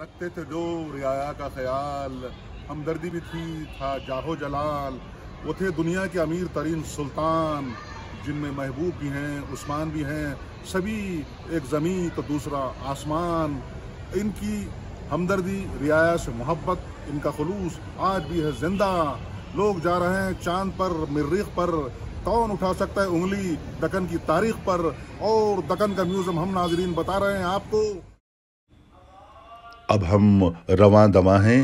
रखते थे जो रियाया का ख्याल हमदर्दी भी थी था जाहो जलाल वो थे दुनिया के अमीर तरीन सुल्तान जिनमें महबूब भी हैं उस्मान भी हैं सभी एक ज़मीं तो दूसरा आसमान इनकी हमदर्दी रियाया से मोहब्बत इनका खलूस आज भी है जिंदा लोग जा रहे हैं चांद पर मर्रीख पर कौन उठा सकता है उंगली दकन की तारीख पर और दकन का म्यूज़ियम हम नाजरीन बता रहे हैं आपको अब हम रवा दवा हैं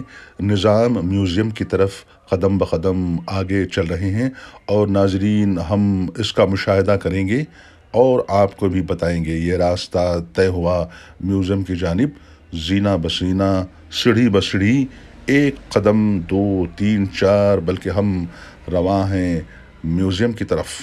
निज़ाम म्यूज़ियम की तरफ कदम ब कदम आगे चल रहे हैं और नाजरीन हम इसका मुशाह करेंगे और आपको भी बताएंगे ये रास्ता तय हुआ म्यूज़ियम की जानब जीना बसीना सीढ़ी ब सीढ़ी एक कदम दो तीन चार बल्कि हम रवा हैं म्यूज़ियम की तरफ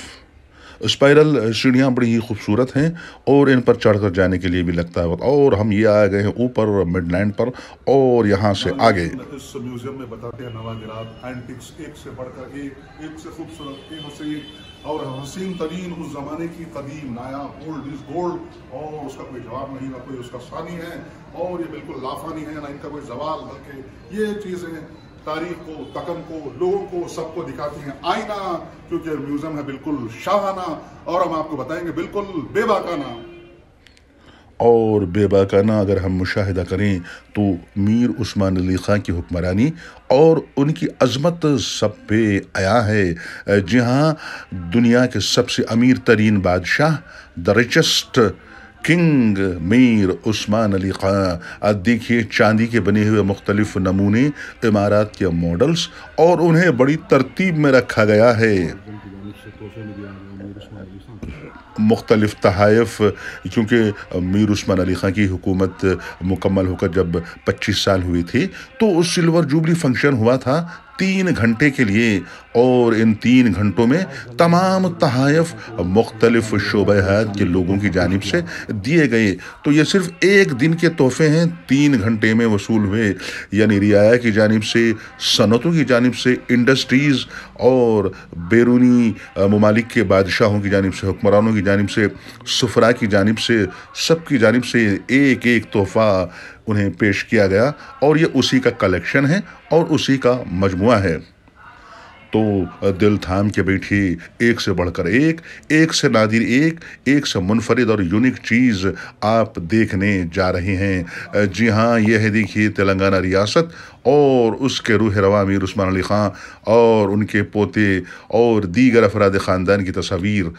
स्पाइरल सीढ़ियाँ बड़ी ही खूबसूरत हैं और इन पर चढ़कर जाने के लिए भी लगता है और हम ये आ गए हैं ऊपर मिडलैंड पर और यहाँ से आगे म्यूजियम में बताते हैं एंटिक्स एक से बढ़कर एक से खूबसूरत और हसीन तरीन उस जमाने की कदीम नया ओल्ड इज गोल्ड और उसका कोई जवाब नहीं ना कोई उसका सानी है और ये बिल्कुल लाफानी है ना इनका कोई जवाब बल्कि ये चीज़ें तारीख को तकम को लोगों को सबको दिखाती हैं आईना क्योंकि म्यूजियम है बिल्कुल शाहाना और हम आपको बताएंगे बिल्कुल बेबाकाना और बेबाकाना अगर हम मुशाहिदा करें तो मीर उस्मान अली ख़ान की हुक्मरानी और उनकी अजमत सब पे आया है जहाँ दुनिया के सबसे अमीर तरीन बादशाह the richest king Mir Osman Ali Khan आज देखिए चांदी के बने हुए मुख्तलिफ नमूने इमारत के मॉडल्स और उन्हें बड़ी तरतीब में रखा गया है मुख्तलिफ तहाइफ क्योंकि मीर उस्मान अली खां की हुकूमत मुकम्मल होकर जब 25 साल हुई थी तो उस सिल्वर जुबली फंक्शन हुआ था तीन घंटे के लिए और इन तीन घंटों में तमाम तहाइफ मुख्तलिफ शोबहत के लोगों की जानब से दिए गए तो ये सिर्फ एक दिन के तोहफे हैं तीन घंटे में वसूल हुए यानी रियाया की जानब से सनतों की जानब से इंडस्ट्रीज़ और बैरूनी ममालिक के बादशाहों की जानब से हुक्मरानों की जानब से सफरा की जानब से सब की जानब से एक एक तोहफ़ा उन्हें पेश किया गया और ये उसी का कलेक्शन है और उसी का मजमु है तो दिल थाम के बैठी एक से बढ़कर एक एक से नादिर एक एक से मुनफरद और यूनिक चीज़ आप देखने जा रहे हैं जी हाँ यह है देखिए तेलंगाना रियासत और उसके रूह रवा मीर उस्मान अली ख़ां और उनके पोते और दीगर अफराद ख़ानदान की तस्वीर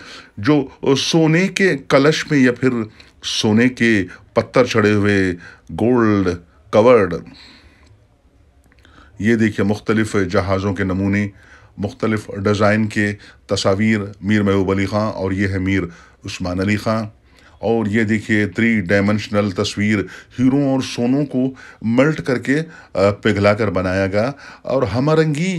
जो सोने के कलश में या फिर सोने के पत्थर चढ़े हुए गोल्ड कवर्ड ये देखिए मुख्तलिफ़ जहाज़ों के नमूने मुख्तलिफ़ डिज़ाइन के तस्वीर मीर महबूब अली ख़ां और ये है मीर उस्मान अली ख़ां और ये देखिए थ्री डायमेंशनल तस्वीर हीरों और सोनों को मेल्ट करके पिघला कर बनाया गया और हमरंगी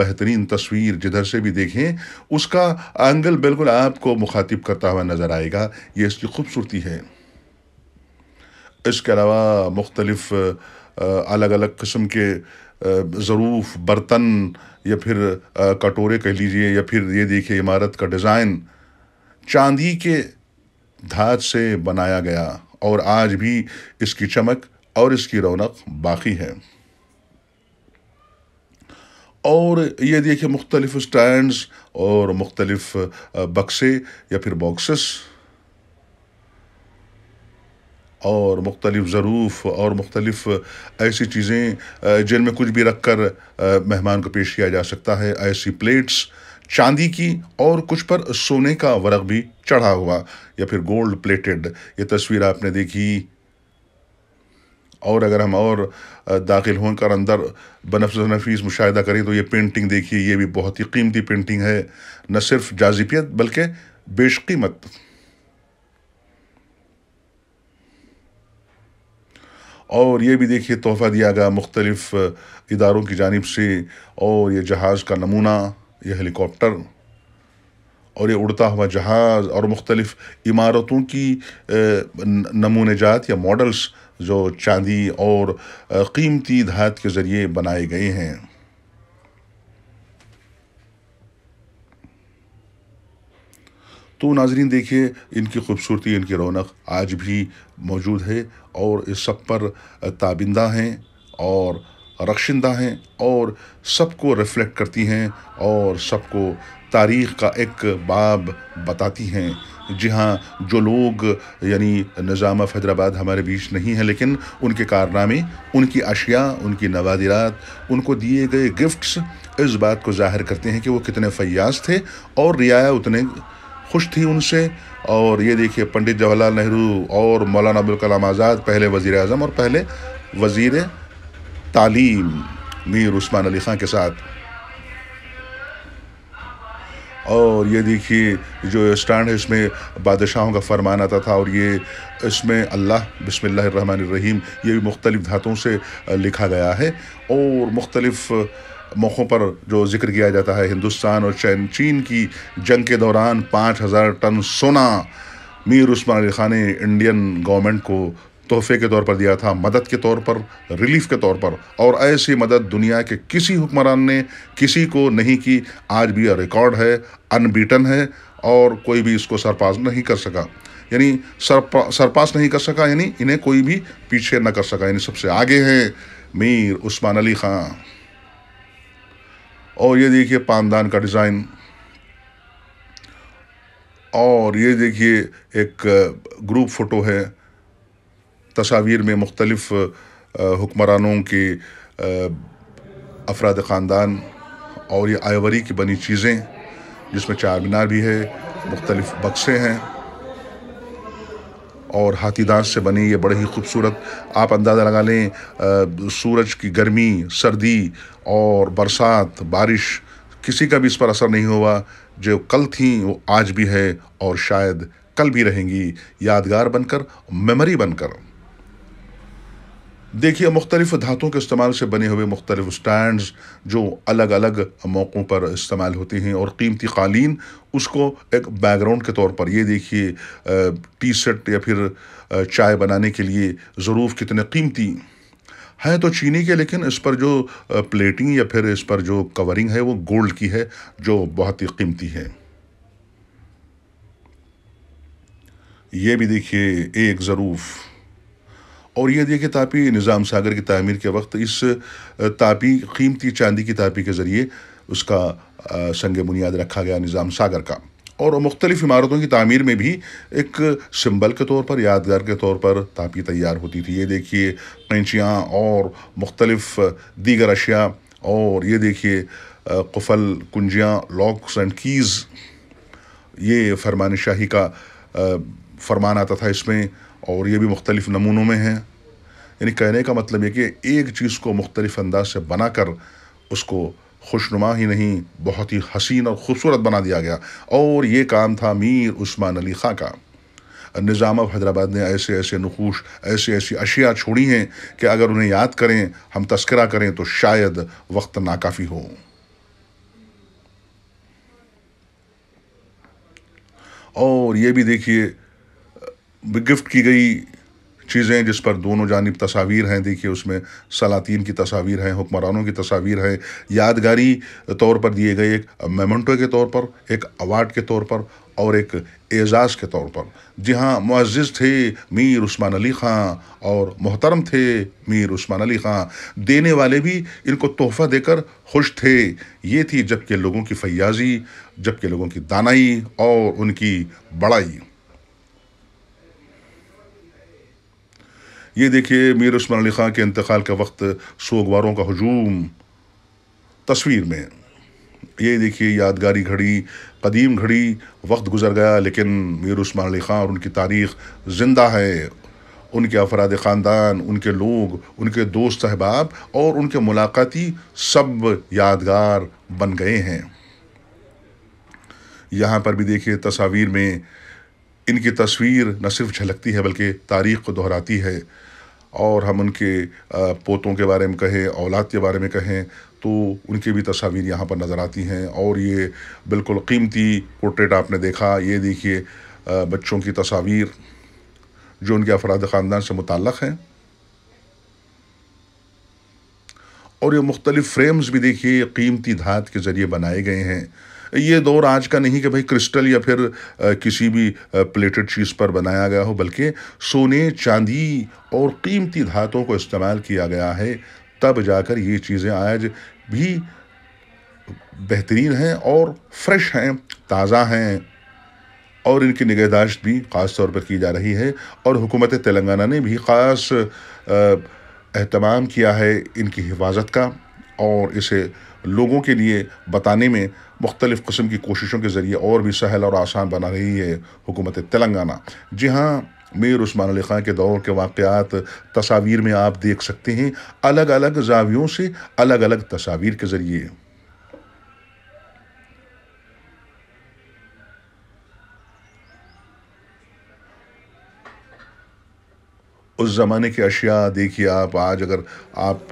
बेहतरीन तस्वीर जिधर से भी देखें उसका एंगल बिल्कुल आपको मुखातिब करता हुआ नज़र आएगा ये इसकी खूबसूरती है इसके अलावा मुख्तलिफ़ अलग अलग किस्म के ज़रूफ़ बर्तन या फिर कटोरे कह लीजिए या फिर ये देखिए इमारत का डिज़ाइन चांदी के धात से बनाया गया और आज भी इसकी चमक और इसकी रौनक बाकी है और ये देखिए मुख्तलिफ़ स्टैंड्स और मुख्तलिफ़ बक्से या फिर बॉक्सेस और मुख्तलिफ ज़रूफ़ और मुख्तलिफ ऐसी चीज़ें जिनमें कुछ भी रख कर मेहमान को पेश किया जा सकता है ऐसी प्लेट्स चांदी की और कुछ पर सोने का वर्क भी चढ़ा हुआ या फिर गोल्ड प्लेटेड ये तस्वीर आपने देखी और अगर हम और दाखिल होकर अंदर बनफ़ नफीस मुशाह करें तो ये पेंटिंग देखिए ये भी बहुत ही कीमती पेंटिंग है न सिर्फ जाजिबियत बल्कि बेशकीमत और ये भी देखिए तोहफ़ा दिया गया मुख्तलफ़ इदारों की जानब से और ये जहाज़ का नमूना ये हेलीकॉप्टर और ये उड़ता हुआ जहाज़ और मुख्तलिफ़ इमारतों की नमूने जात या मॉडल्स जो चांदी और कीमती धात के ज़रिए बनाए गए हैं तो नाजरीन देखिए इनकी खूबसूरती इनकी रौनक आज भी मौजूद है और इस सब पर ताबिंदा हैं और रक्षिंदा हैं और सबको रिफ्लेक्ट करती हैं और सबको तारीख़ का एक बाब बताती हैं जी हाँ जो लोग यानी निज़ाम ऑफ हैदराबाद हमारे बीच नहीं हैं लेकिन उनके कारनामे उनकी अशिया उनकी नवादिरात उनको दिए गए गिफ्ट्स इस बात को जाहिर करते हैं कि वो कितने फयास थे और रियाया उतने खुश थी उनसे और ये देखिए पंडित जवाहरलाल नेहरू और मौलाना अबुल कलाम आज़ाद पहले वज़ी अजम और पहले वज़ी तालीम मीर उस्मान अली ख़ान के साथ और ये देखिए जो स्टैंड है इसमें बादशाहों का फरमान आता था और ये इसमें अल्लाह बसमिल्लर रहीम ये भी मुख्तलिफ़ धातों से लिखा गया है और मुख्तलिफ़ मौक़ों पर जो जिक्र किया जाता है हिंदुस्तान और चैन चीन की जंग के दौरान पाँच हज़ार टन सोना मीर उस्मान अली ख़ान ने इंडियन गवर्नमेंट को तोहफे के तौर पर दिया था मदद के तौर पर रिलीफ के तौर पर और ऐसी मदद दुनिया के किसी हुक्मरान ने किसी को नहीं की आज भी यह रिकॉर्ड है अनबीटन है और कोई भी इसको सरपास नहीं कर सका यानी सरपा सरपास नहीं कर सका यानी इन्हें कोई भी पीछे न कर सका यानी सबसे आगे हैं मीर उस्मान अली ख़ान और ये देखिए पानदान का डिज़ाइन और ये देखिए एक ग्रुप फ़ोटो है तस्वीर में मुख्तलफ़ हुक्मरानों के अफराद ख़ानदान और ये आइवरी की बनी चीज़ें जिसमें चार मीनार भी है मुख्तलिफ़ बक्से हैं और हाथीदास से बने ये बड़े ही खूबसूरत आप अंदाज़ा लगा लें सूरज की गर्मी सर्दी और बरसात बारिश किसी का भी इस पर असर नहीं हुआ जो कल थी वो आज भी है और शायद कल भी रहेंगी यादगार बनकर मेमोरी बनकर देखिए मुख्तलिफ़ धातों के इस्तेमाल से बने हुए मुख्तलिफ स्टैंड जो अलग अलग मौक़ों पर इस्तेमाल होते हैं और कीमती कालीन उसको एक बैकग्राउंड के तौर पर ये देखिए टी शर्ट या फिर चाय बनाने के लिए ज़रूफ़ कितने कीमती हैं तो चीनी के लेकिन इस पर जो प्लेटिंग या फिर इस पर जो कवरिंग है वो गोल्ड की है जो बहुत ही कीमती है ये भी देखिए एक ज़रूफ़ और ये देखिए तापी निज़ाम सागर की तमीर के वक्त इस तापी कीमती चांदी की तापी के ज़रिए उसका संग बुनियाद रखा गया निज़ाम सागर का और मुख्तलिफ़ इमारतों की तमीर में भी एक सिंबल के तौर पर यादगार के तौर पर तापी तैयार होती थी ये देखिए कैंचियाँ और मुख्तलफ़ दीगर अशिया और ये देखिए कुफल कुंजियाँ लॉक्स एंड कीज़ ये फरमान शाही का फरमान आता था इसमें और ये भी मुख्तलिफ नमूनों में हैं यानी कहने का मतलब ये कि एक चीज़ को मुख्तलिफ अंदाज से बना कर उसको खुशनुमा ही नहीं बहुत ही हसीन और ख़ूबसूरत बना दिया गया और ये काम था मीर उस्मान अली खां का निज़ाम हैदराबाद ने ऐसे ऐसे नखूश ऐसे ऐसी अशिया छोड़ी हैं कि अगर उन्हें याद करें हम तस्करा करें तो शायद वक्त नाकाफ़ी हो और ये भी देखिए गिफ्ट की गई चीज़ें जिस पर दोनों जानब तस्वीर हैं देखिए उसमें सलातीन की तस्वीर हैं हुक्मरानों की तस्वीर हैं यादगारी तौर पर दिए गए एक मेमेंटो के तौर पर एक अवार्ड के तौर पर और एक एजाज़ के तौर पर जी हाँ मुआज़ थे मीर उस्मान अली ख़ां और मोहतरम थे मीर उस्मान अली ख़ान देने वाले भी इनको तोहफ़ा देकर खुश थे ये थी जबकि लोगों की फयाजी जबकि लोगों की दानाई और उनकी बड़ाई ये देखिए मीर उस्मान अली ख़ान के इंतकाल का वक्त सोगवारों का हजूम तस्वीर में ये देखिए यादगारी घड़ी कदीम घड़ी वक्त गुजर गया लेकिन मीर उस्मान अली ख़ान और उनकी तारीख ज़िंदा है उनके अफराद ख़ानदान उनके लोग उनके दोस्त अहबाब और उनके मुलाकाती सब यादगार बन गए हैं यहाँ पर भी देखिए तस्वीर में इनकी तस्वीर न सिर्फ झलकती है बल्कि तारीख को दोहराती है और हम उनके पोतों के बारे में कहें औलाद के बारे में कहें तो उनकी भी तस्वीर यहाँ पर नज़र आती हैं और ये बिल्कुल कीमती पोर्ट्रेट आपने देखा ये देखिए बच्चों की तस्वीर जो उनके अफराद ख़ानदान से मुतल हैं और ये मुख्तलिफ़ फ्रेम्स भी देखिए कीमती धात के ज़रिए बनाए गए हैं ये दौर आज का नहीं कि भाई क्रिस्टल या फिर किसी भी प्लेटेड चीज़ पर बनाया गया हो बल्कि सोने चांदी और कीमती धातों को इस्तेमाल किया गया है तब जाकर ये चीज़ें आज भी बेहतरीन हैं और फ्रेश हैं ताज़ा हैं और इनकी निगहदाश्त भी ख़ास तौर पर की जा रही है और हुकूमत तेलंगाना ने भी ख़ास अहतमाम किया है इनकी हिफाजत का और इसे लोगों के लिए बताने में मुख्तलिफ़ कस्म की कोशिशों के ज़रिए और भी सहल और आसान बना रही है हुकूमत तेलंगाना जी हाँ मीर उस्मान अली खां के दौर के वाक़ात तस्वीर में आप देख सकते हैं अलग अलग जावियों से अलग अलग तस्वीर के ज़रिए उस ज़माने की अशिया देखिए आप आज अगर आप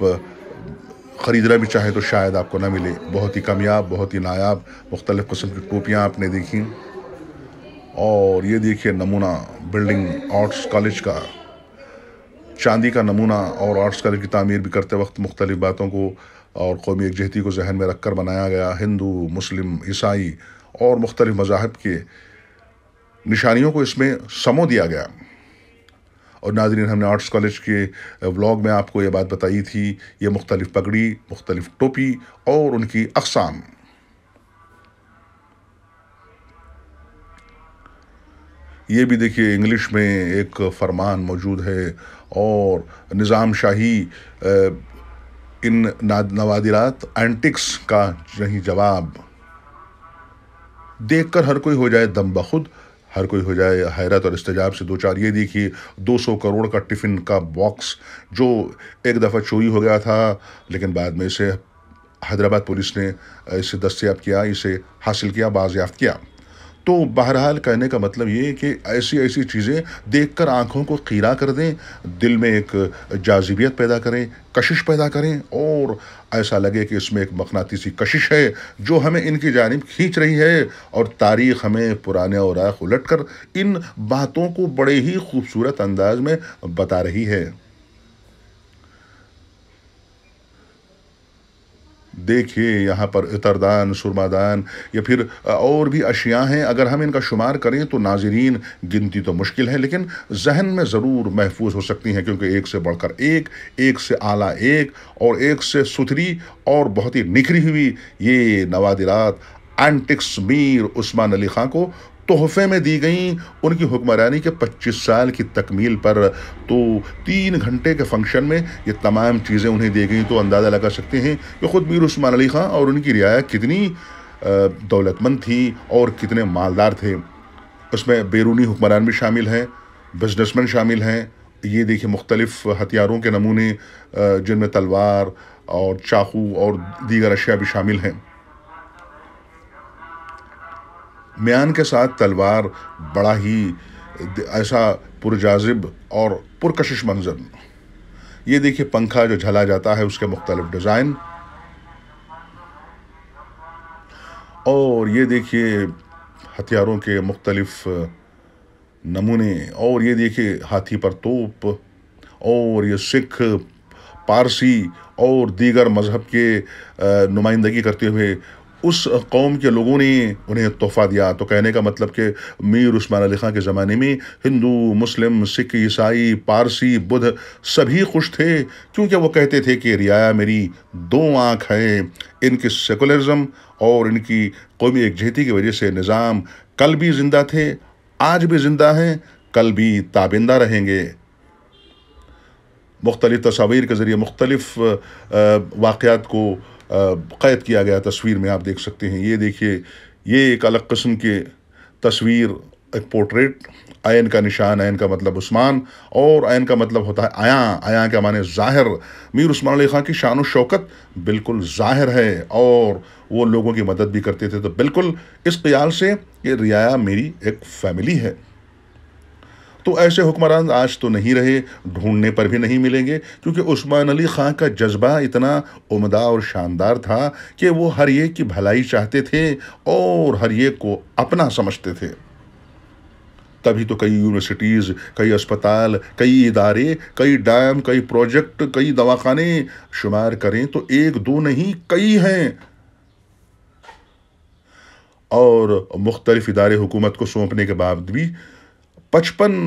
ख़रीदना भी चाहें तो शायद आपको ना मिले बहुत ही कमयाब बहुत ही नायाब मुख्तलिफ़ कस्म की टोपियाँ आपने देखी और ये देखिए नमूना बिल्डिंग आर्ट्स कॉलेज का चांदी का नमूना और आर्ट्स कॉलेज की तमीर भी करते वक्त मुख्तलिफ़ बातों को और कौमी यकजहती को जहन में रख कर बनाया गया हिंदू मुस्लिम ईसाई और मुख्तलिफ़ मजाहब के निशानियों को इसमें समो दिया गया और नाजरीन हमने आर्ट्स कॉलेज के व्लॉग में आपको ये बात बताई थी ये मुख्तलिफ़ पगड़ी मुख्तलिफ़ टोपी और उनकी अकसाम ये भी देखिए इंग्लिश में एक फरमान मौजूद है और निज़ाम शाही इन नवादिरात एंटिक्स का नहीं जवाब देखकर हर कोई हो जाए दम बखुद हर कोई हो जाए हैरत और इस्तेजाब से दो चार ये देखिए 200 करोड़ का टिफ़िन का बॉक्स जो एक दफ़ा चोरी हो गया था लेकिन बाद में इसे हैदराबाद पुलिस ने इसे दस्तियाब किया इसे हासिल किया बाजियाफ्त किया तो बहरहाल कहने का मतलब ये कि ऐसी ऐसी चीज़ें देखकर आंखों को खीरा कर दें दिल में एक जाजिबियत पैदा करें कशिश पैदा करें और ऐसा लगे कि इसमें एक मकनातीसी कशिश है जो हमें इनकी जानब खींच रही है और तारीख हमें पुराने और राख उलट कर इन बातों को बड़े ही खूबसूरत अंदाज में बता रही है देखिए यहाँ पर इतरदान सुरमादान या फिर और भी अशिया हैं अगर हम इनका शुमार करें तो नाजरीन गिनती तो मुश्किल है लेकिन जहन में ज़रूर महफूज हो सकती हैं क्योंकि एक से बढ़कर एक एक से आला एक और एक से सुथरी और बहुत ही निखरी हुई ये नवादिरात एंटिक्स मीर उस्मान अली खां को तोहफे में दी गई उनकी हुक्मरानी के 25 साल की तकमील पर तो तीन घंटे के फंक्शन में ये तमाम चीज़ें उन्हें दी गई तो अंदाज़ा लगा सकते हैं कि ख़ुद मीर उस्मान अली ख़ान और उनकी रियाया कितनी दौलतमंद थी और कितने मालदार थे उसमें बैरूनी हुक्मरान भी शामिल हैं बिजनेसमैन शामिल हैं ये देखिए मुख्तलिफ़ हथियारों के नमूने जिनमें तलवार और चाकू और दीगर अशिया भी शामिल हैं म्यान के साथ तलवार बड़ा ही ऐसा पुरजाजिब और पुरकशिश मंजर ये देखिए पंखा जो झला जाता है उसके मुख्तलिफ डिज़ाइन और ये देखिए हथियारों के मुख्तलफ नमूने और ये देखिए हाथी पर तोप और ये सिख पारसी और दीगर मज़हब के नुमाइंदगी करते हुए उस कौम के लोगों ने उन्हें तोहफा दिया तो कहने का मतलब कि मीर उस्मान अली खां के ज़माने में हिंदू मुस्लिम सिख ईसाई पारसी बुद्ध सभी खुश थे क्योंकि वो कहते थे कि रियाया मेरी दो आँख है इनकी सेकुलरिज्म और इनकी कौमी एकजहती की वजह से निज़ाम कल भी ज़िंदा थे आज भी ज़िंदा हैं कल भी ताबिंदा रहेंगे मुख्तलिफ़ तस्वीर के ज़रिए मुख्तलिफ़ वाक़ात को कैद किया गया तस्वीर में आप देख सकते हैं ये देखिए ये एक अलग कस्म के तस्वीर एक पोर्ट्रेट आयन का निशान आयन का मतलब उस्मान और आयन का मतलब होता है आया आया का माने ज़ाहिर मीर उस्मान अली ख़ान की शान शौकत बिल्कुल ज़ाहिर है और वो लोगों की मदद भी करते थे तो बिल्कुल इस ख्याल से ये रियाया मेरी एक फैमिली है तो ऐसे हुक्मरान आज तो नहीं रहे ढूंढने पर भी नहीं मिलेंगे क्योंकि उस्मान अली खां का जज्बा इतना उमदा और शानदार था कि वो हर एक की भलाई चाहते थे और हर एक को अपना समझते थे तभी तो कई यूनिवर्सिटीज़ कई अस्पताल कई इदारे कई डैम कई प्रोजेक्ट कई दवाखाने शुमार करें तो एक दो नहीं कई हैं और मुख्तलिफ़ इदारे हुकूमत को सौंपने के बाद भी पचपन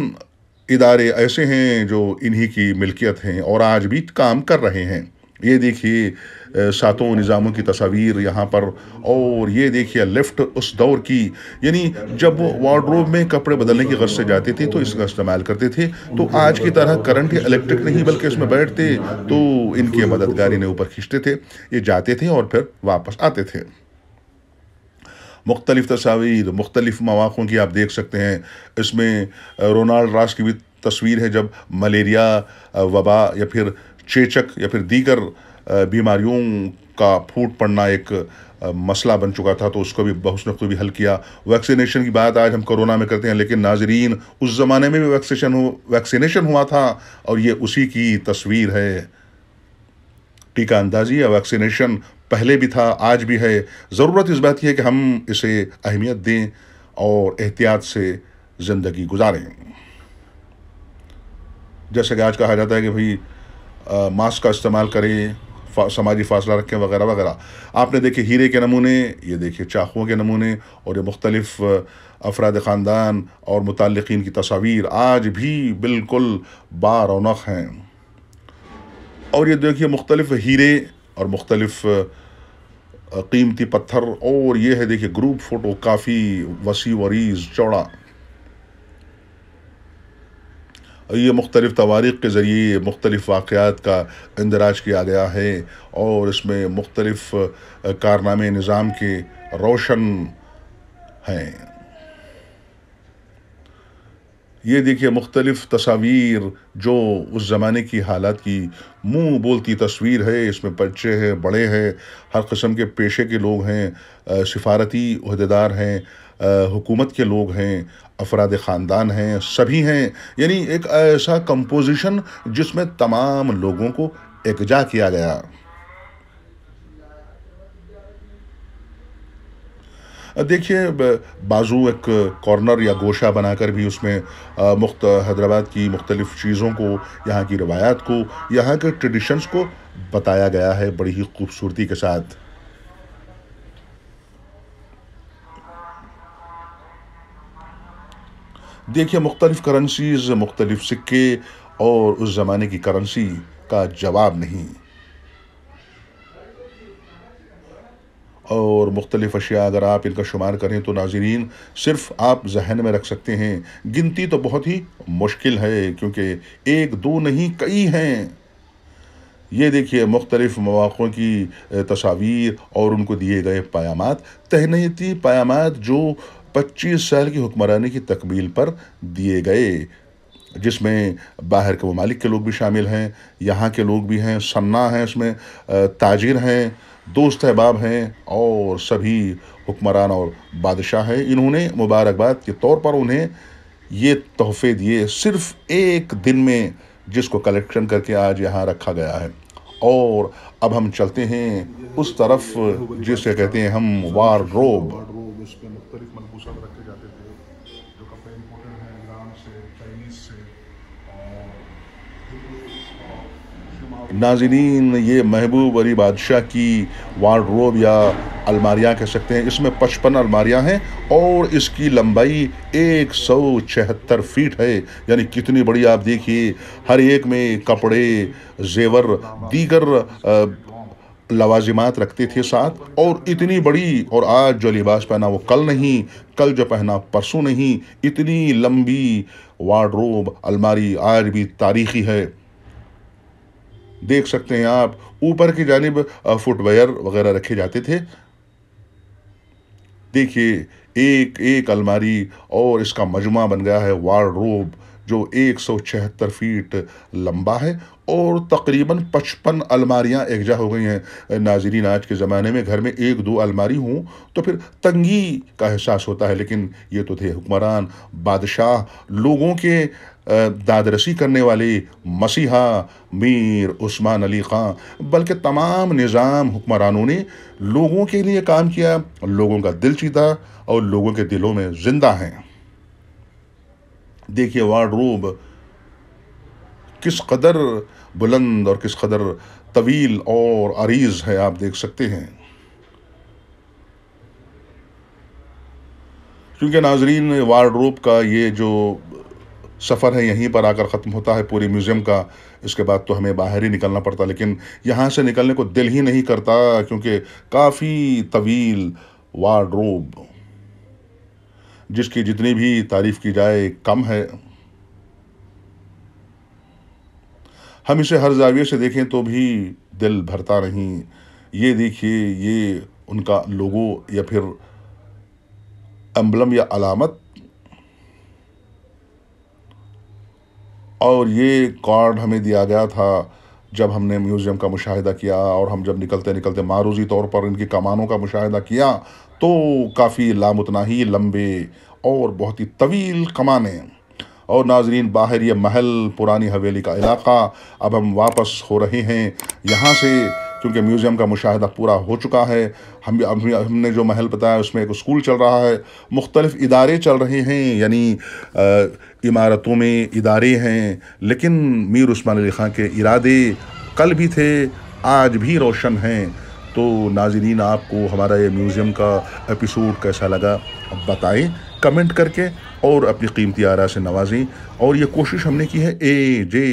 इदारे ऐसे हैं जो इन्हीं की मिल्कियत हैं और आज भी काम कर रहे हैं ये देखिए सातों निज़ामों की तस्वीर यहाँ पर और ये देखिए लिफ्ट उस दौर की यानी जब वो वार्ड्रोब में कपड़े बदलने की गर्ज से जाते थे तो इसका इस्तेमाल करते थे तो आज की तरह करंट या इलेक्ट्रिक नहीं बल्कि इसमें बैठते तो इनके मददगारी ने ऊपर खींचते थे ये जाते थे और फिर वापस आते थे मुख्तलिफ तस्वीर मुख्तलिफ मौाक़ों की आप देख सकते हैं इसमें रोनाल्ड राश की भी तस्वीर है जब मलेरिया वबा या फिर चेचक या फिर दीगर बीमारियों का फूट पड़ना एक मसला बन चुका था तो उसको भी बहुत ने भी हल किया वैक्सीनेशन की बात आज हम कोरोना में करते हैं लेकिन नाजरीन उस ज़माने में भी वैक्सीनेशन वैक्सीनेशन हुआ था और ये उसी की तस्वीर है टीका अंदाजी या वैक्सीनेशन पहले भी था आज भी है ज़रूरत इस बात की है कि हम इसे अहमियत दें और एहतियात से ज़िंदगी गुजारें जैसे कि आज कहा जाता है कि भाई मास्क का इस्तेमाल करें फा, समाजी फासला रखें वगैरह वगैरह आपने देखे हीरे के नमूने ये देखे चाकुओं के नमूने और ये मुख्तलिफ अफराद ख़ानदान और मुतलकिन की तस्वीर आज भी बिल्कुल बारौनक हैं और ये देखिए मुख्तलिफ हीरे और मुख्तलिफ़ कीमती पत्थर और ये है देखिए ग्रुप फोटो काफ़ी वसी वरीज चौड़ा ये मुख्तलिफ़ तवारीख के ज़रिए मुख्तलिफ़ वाक़ात का इंदराज किया गया है और इसमें मुख्तलिफ़ कारनामे निज़ाम के रोशन हैं ये देखिए मुख्तलिफ़ तस्वीर जो उस ज़माने की हालात की मुंह बोलती तस्वीर है इसमें बच्चे हैं बड़े हैं हर कस्म के पेशे के लोग हैं सिफारती अहदेदार हैं हुकूमत के लोग हैं अफराद ख़ानदान हैं सभी हैं यानी एक ऐसा कंपोजिशन जिसमें तमाम लोगों को एकजा किया गया देखिए बाजू एक कॉर्नर या गोशा बनाकर भी उसमें मुख्त हैदराबाद की मुख्तलिफ़ चीज़ों को यहाँ की रवायात को यहाँ के ट्रेडिशंस को बताया गया है बड़ी ही खूबसूरती के साथ देखिए मुख्तलिफ करेंसीज़ मुख्तलिफ सिक्के और उस ज़माने की करेंसी का जवाब नहीं और मुख्तलिफ़ अशिया अगर आप इनका शुमार करें तो नाजरीन सिर्फ आप जहन में रख सकते हैं गिनती तो बहुत ही मुश्किल है क्योंकि एक दो नहीं कई हैं ये देखिए मुख्तलिफ़ मौक़ों की तस्वीर और उनको दिए गए पायामात तहनीती पायामात जो पच्चीस साल की हुक्मरानी की तकमील पर दिए गए जिसमें बाहर के ममालिक के लोग भी शामिल हैं यहाँ के लोग भी हैं सन्ना हैं इसमें ताजिर हैं दोस्त अहबाब हैं और सभी हुक्मरान और बादशाह हैं इन्होंने मुबारकबाद के तौर पर उन्हें ये तोहफे दिए सिर्फ एक दिन में जिसको कलेक्शन करके आज यहाँ रखा गया है और अब हम चलते हैं उस तरफ जिसे कहते हैं हम वार रोब नाजरीन ये महबूब अली बादशाह की रोब या अलमारियाँ कह सकते हैं इसमें पचपन अलमारियाँ हैं और इसकी लंबाई एक सौ छहत्तर फीट है यानी कितनी बड़ी आप देखिए हर एक में कपड़े जेवर दीगर लवाजिमात रखते थे साथ और इतनी बड़ी और आज जो लिबास पहना वो कल नहीं कल जो पहना परसों नहीं इतनी लंबी वार्डरोब अलमारी आज भी तारीखी है देख सकते हैं आप ऊपर की जानब फुटवेयर वगैरह रखे जाते थे देखिए एक एक अलमारी और इसका मजमा बन गया है वार्डरोब जो छिहत्तर फीट लंबा है और तकरीबन पचपन अलमारियां एकजा हो गई हैं नाजरीन आज के ज़माने में घर में एक दो अलमारी हूँ तो फिर तंगी का एहसास होता है लेकिन ये तो थे हुक्मरान बादशाह लोगों के दादरसी करने वाले मसीहा मीर उस्मान अली ख़ां बल्कि तमाम निज़ाम हुक्मरानों ने लोगों के लिए काम किया लोगों का दिल चीता और लोगों के दिलों में ज़िंदा हैं देखिए रूब किस कदर बुलंद और किस कदर तवील और अरीज है आप देख सकते हैं क्योंकि नाजरीन रूब का ये जो सफ़र है यहीं पर आकर ख़त्म होता है पूरे म्यूज़ियम का इसके बाद तो हमें बाहर ही निकलना पड़ता लेकिन यहाँ से निकलने को दिल ही नहीं करता क्योंकि काफ़ी तवील रूब जिसकी जितनी भी तारीफ की जाए कम है हम इसे हर जाविये से देखें तो भी दिल भरता नहीं ये देखिए ये उनका लोगो या फिर एम्बलम या अलामत और ये कार्ड हमें दिया गया था जब हमने म्यूज़ियम का मुशाहिदा किया और हम जब निकलते निकलते मारूजी तौर पर इनकी कमानों का मुशाहिदा किया तो काफ़ी लामुतना ही लंबे और बहुत ही तवील कमाने और नाजरीन बाहर ये महल पुरानी हवेली का इलाका अब हम वापस हो रहे हैं यहाँ से क्योंकि म्यूज़ियम का मुशाह पूरा हो चुका है हम अब हमने जो महल बताया उसमें एक स्कूल चल रहा है मुख्तलिफ़ इदारे चल रहे हैं यानी इमारतों में इदारे हैं लेकिन मीर उस्मान अली ख़ान के इरादे कल भी थे आज भी रोशन हैं तो नाजरीन आपको हमारा ये म्यूज़ियम का एपिसोड कैसा लगा बताएं कमेंट करके और अपनी कीमती आरा से नवाजें और ये कोशिश हमने की है ए जे